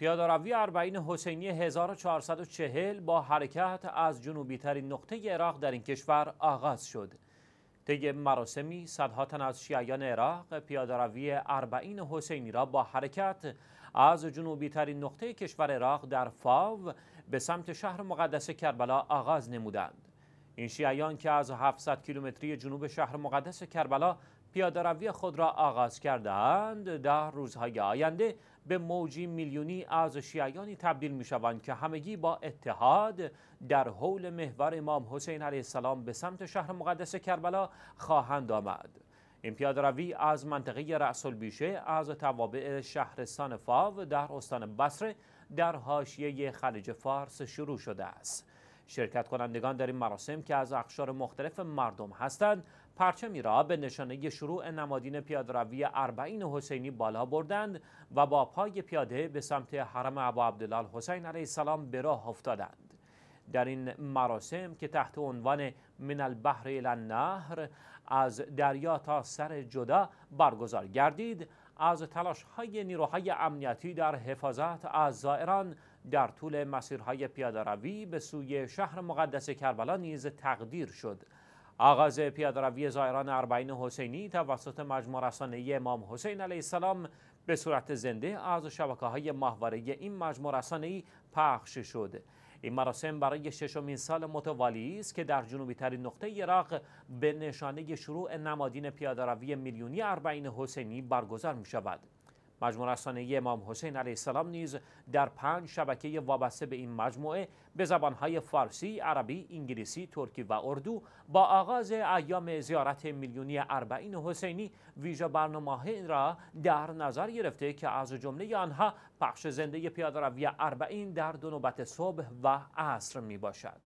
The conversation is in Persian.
پیاداروی اربعین حسینی 1440 با حرکت از جنوبی ترین نقطه عراق در این کشور آغاز شد. طی مراسمی صدها تن از شیعیان عراق پیاداروی اربعین حسینی را با حرکت از جنوبی ترین نقطه کشور عراق در فاو به سمت شهر مقدس کربلا آغاز نمودند. این شیعیان که از 700 کیلومتری جنوب شهر مقدس کربلا پیاده روی خود را آغاز کردهاند در روزهای آینده به موجی میلیونی از شیعیانی تبدیل می شوند که همگی با اتحاد در حول محور امام حسین علیه السلام به سمت شهر مقدس کربلا خواهند آمد این پیاده روی از منطقه رأس البیشه از توابع شهرستان فاو در استان بصره در حاشیه خلیج فارس شروع شده است شرکت کنندگان در این مراسم که از اخشار مختلف مردم هستند پرچمی را به نشانه شروع نمادین پیادهروی اربعین حسینی بالا بردند و با پای پیاده به سمت حرم ابا عبدالله حسین علیه السلام به راه افتادند در این مراسم که تحت عنوان من البحر النهر از دریا تا سر جدا برگزار گردید از تلاش های نیروهای امنیتی در حفاظت از زائران در طول مسیرهای پیادهروی به سوی شهر مقدس کربلا نیز تقدیر شد آغاز پیادهروی زائران اربعین حسینی توسط مجموع رسانه امام حسین علیه السلام به صورت زنده از شبکه های ماهواره این مجموع رسانه پخش شد این مراسم برای ششمین سال متوالی است که در جنوبی ترین نقطه عراق به نشانه شروع نمادین پیادهروی میلیونی اربعین حسینی برگزار می شود. مجموع رسانه امام حسین علیه السلام نیز در پنج شبکه وابسته به این مجموعه به زبانهای فارسی، عربی، انگلیسی، ترکی و اردو با آغاز ایام زیارت میلیونی اربعین حسینی ویژه برنامه را در نظر گرفته که از جمله آنها پخش زنده پیاده روی اربعین در دو نوبت صبح و عصر می باشد.